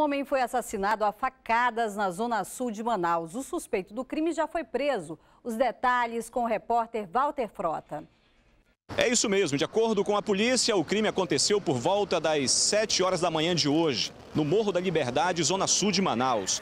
homem foi assassinado a facadas na zona sul de Manaus. O suspeito do crime já foi preso. Os detalhes com o repórter Walter Frota. É isso mesmo, de acordo com a polícia, o crime aconteceu por volta das 7 horas da manhã de hoje, no Morro da Liberdade, zona sul de Manaus.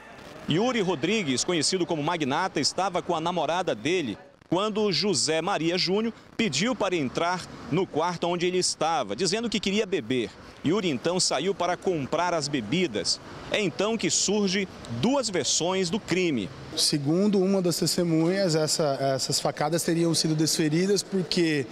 Yuri Rodrigues, conhecido como Magnata, estava com a namorada dele quando José Maria Júnior pediu para entrar no quarto onde ele estava, dizendo que queria beber. Yuri então saiu para comprar as bebidas. É então que surge duas versões do crime. Segundo uma das testemunhas, essa, essas facadas teriam sido desferidas porque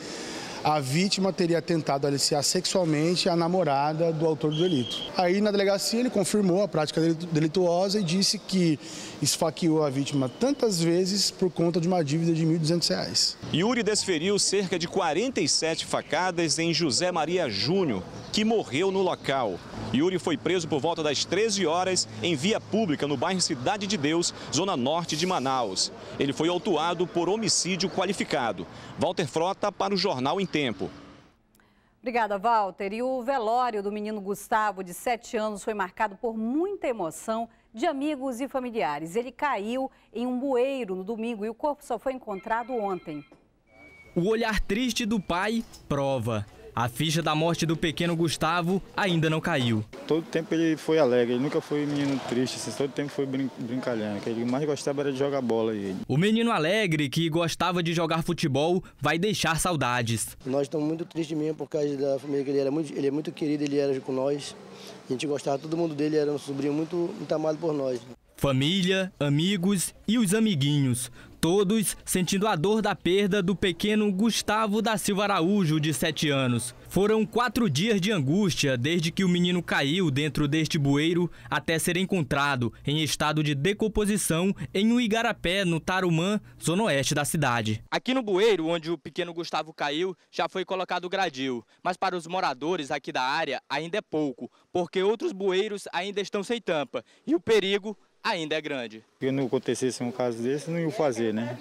a vítima teria tentado aliciar sexualmente a namorada do autor do delito. Aí na delegacia ele confirmou a prática delituosa e disse que esfaqueou a vítima tantas vezes por conta de uma dívida de R$ 1.200. Yuri desferiu cerca de 47 facadas em José Maria Júnior, que morreu no local. Yuri foi preso por volta das 13 horas em via pública no bairro Cidade de Deus, zona norte de Manaus. Ele foi autuado por homicídio qualificado. Walter Frota para o Jornal Inteiro tempo. Obrigada, Walter. E o velório do menino Gustavo, de 7 anos, foi marcado por muita emoção de amigos e familiares. Ele caiu em um bueiro no domingo e o corpo só foi encontrado ontem. O olhar triste do pai prova. A ficha da morte do pequeno Gustavo ainda não caiu. Todo tempo ele foi alegre, ele nunca foi menino triste, assim, todo tempo foi brin brincalhão. O que ele mais gostava era de jogar bola. Ele. O menino alegre, que gostava de jogar futebol, vai deixar saudades. Nós estamos muito tristes mesmo por causa da família, que ele, era muito, ele é muito querido, ele era com nós. A gente gostava, todo mundo dele era um sobrinho muito, muito amado por nós. Família, amigos e os amiguinhos, todos sentindo a dor da perda do pequeno Gustavo da Silva Araújo, de 7 anos. Foram quatro dias de angústia desde que o menino caiu dentro deste bueiro até ser encontrado em estado de decomposição em um igarapé, no Tarumã, zona oeste da cidade. Aqui no bueiro, onde o pequeno Gustavo caiu, já foi colocado o gradil, mas para os moradores aqui da área ainda é pouco, porque outros bueiros ainda estão sem tampa e o perigo ainda é grande. Se não acontecesse um caso desse, não ia fazer, né?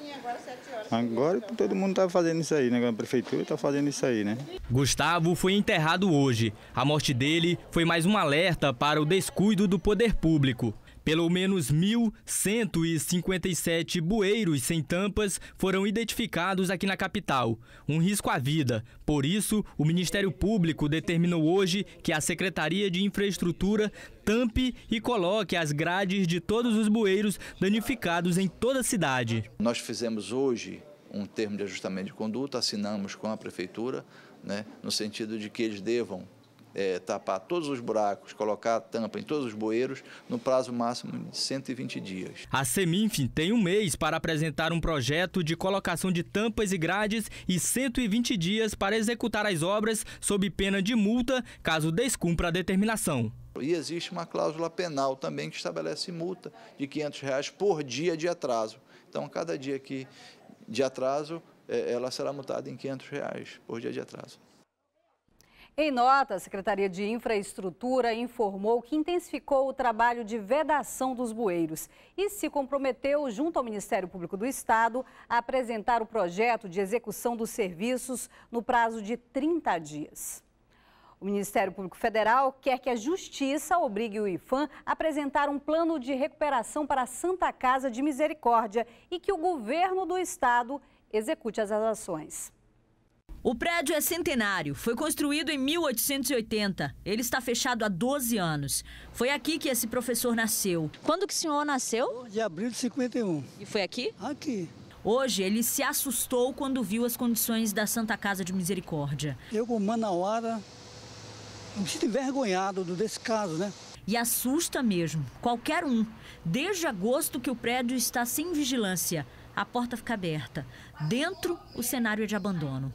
Agora todo mundo está fazendo isso aí, né? A prefeitura está fazendo isso aí, né? Gustavo foi enterrado hoje. A morte dele foi mais um alerta para o descuido do poder público. Pelo menos 1.157 bueiros sem tampas foram identificados aqui na capital. Um risco à vida. Por isso, o Ministério Público determinou hoje que a Secretaria de Infraestrutura tampe e coloque as grades de todos os bueiros danificados em toda a cidade. Nós fizemos hoje um termo de ajustamento de conduta, assinamos com a Prefeitura, né, no sentido de que eles devam é, tapar todos os buracos, colocar a tampa em todos os bueiros, no prazo máximo de 120 dias. A Seminf tem um mês para apresentar um projeto de colocação de tampas e grades e 120 dias para executar as obras sob pena de multa, caso descumpra a determinação. E existe uma cláusula penal também que estabelece multa de R$ 500 reais por dia de atraso. Então, cada dia que de atraso, é, ela será multada em R$ 500 reais por dia de atraso. Em nota, a Secretaria de Infraestrutura informou que intensificou o trabalho de vedação dos bueiros e se comprometeu, junto ao Ministério Público do Estado, a apresentar o projeto de execução dos serviços no prazo de 30 dias. O Ministério Público Federal quer que a Justiça obrigue o IFAM a apresentar um plano de recuperação para a Santa Casa de Misericórdia e que o governo do Estado execute as ações. O prédio é centenário, foi construído em 1880. Ele está fechado há 12 anos. Foi aqui que esse professor nasceu. Quando que o senhor nasceu? De abril de 51. E foi aqui? Aqui. Hoje, ele se assustou quando viu as condições da Santa Casa de Misericórdia. Eu, como manauara, me sinto envergonhado desse caso, né? E assusta mesmo, qualquer um. Desde agosto que o prédio está sem vigilância. A porta fica aberta. Dentro, o cenário é de abandono.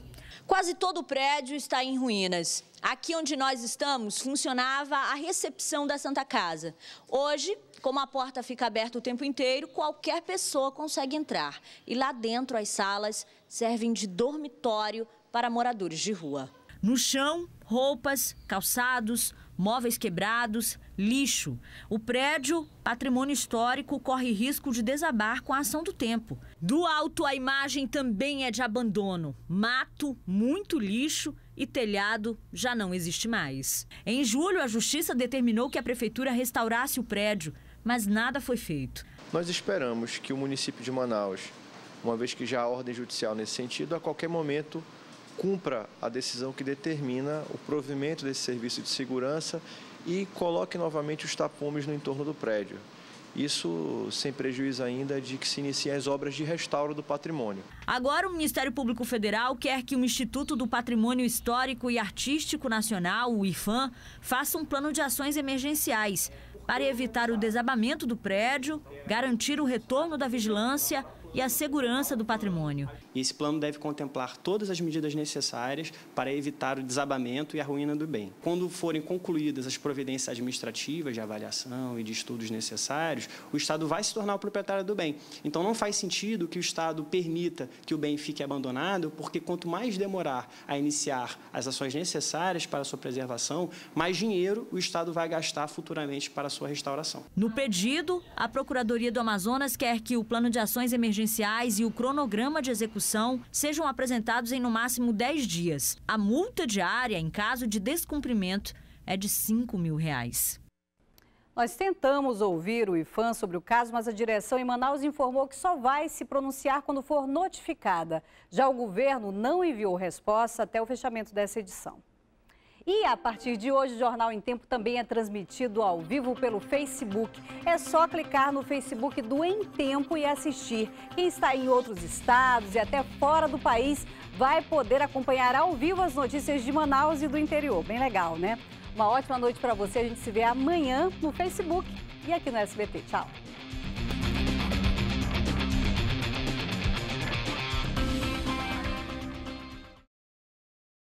Quase todo o prédio está em ruínas. Aqui onde nós estamos, funcionava a recepção da Santa Casa. Hoje, como a porta fica aberta o tempo inteiro, qualquer pessoa consegue entrar. E lá dentro, as salas servem de dormitório para moradores de rua. No chão, roupas, calçados, móveis quebrados, lixo. O prédio, patrimônio histórico, corre risco de desabar com a ação do tempo. Do alto, a imagem também é de abandono. Mato, muito lixo e telhado já não existe mais. Em julho, a justiça determinou que a prefeitura restaurasse o prédio, mas nada foi feito. Nós esperamos que o município de Manaus, uma vez que já há ordem judicial nesse sentido, a qualquer momento cumpra a decisão que determina o provimento desse serviço de segurança e coloque novamente os tapumes no entorno do prédio. Isso sem prejuízo ainda de que se iniciem as obras de restauro do patrimônio. Agora, o Ministério Público Federal quer que o Instituto do Patrimônio Histórico e Artístico Nacional, o IFAM, faça um plano de ações emergenciais para evitar o desabamento do prédio, garantir o retorno da vigilância e a segurança do patrimônio. Esse plano deve contemplar todas as medidas necessárias para evitar o desabamento e a ruína do bem. Quando forem concluídas as providências administrativas de avaliação e de estudos necessários, o Estado vai se tornar o proprietário do bem. Então não faz sentido que o Estado permita que o bem fique abandonado, porque quanto mais demorar a iniciar as ações necessárias para a sua preservação, mais dinheiro o Estado vai gastar futuramente para a sua restauração. No pedido, a Procuradoria do Amazonas quer que o plano de ações emergentes emergenciais e o cronograma de execução sejam apresentados em no máximo 10 dias. A multa diária, em caso de descumprimento, é de 5 mil reais. Nós tentamos ouvir o IFAM sobre o caso, mas a direção em Manaus informou que só vai se pronunciar quando for notificada. Já o governo não enviou resposta até o fechamento dessa edição. E a partir de hoje, o Jornal em Tempo também é transmitido ao vivo pelo Facebook. É só clicar no Facebook do Em Tempo e assistir. Quem está em outros estados e até fora do país vai poder acompanhar ao vivo as notícias de Manaus e do interior. Bem legal, né? Uma ótima noite para você. A gente se vê amanhã no Facebook e aqui no SBT. Tchau.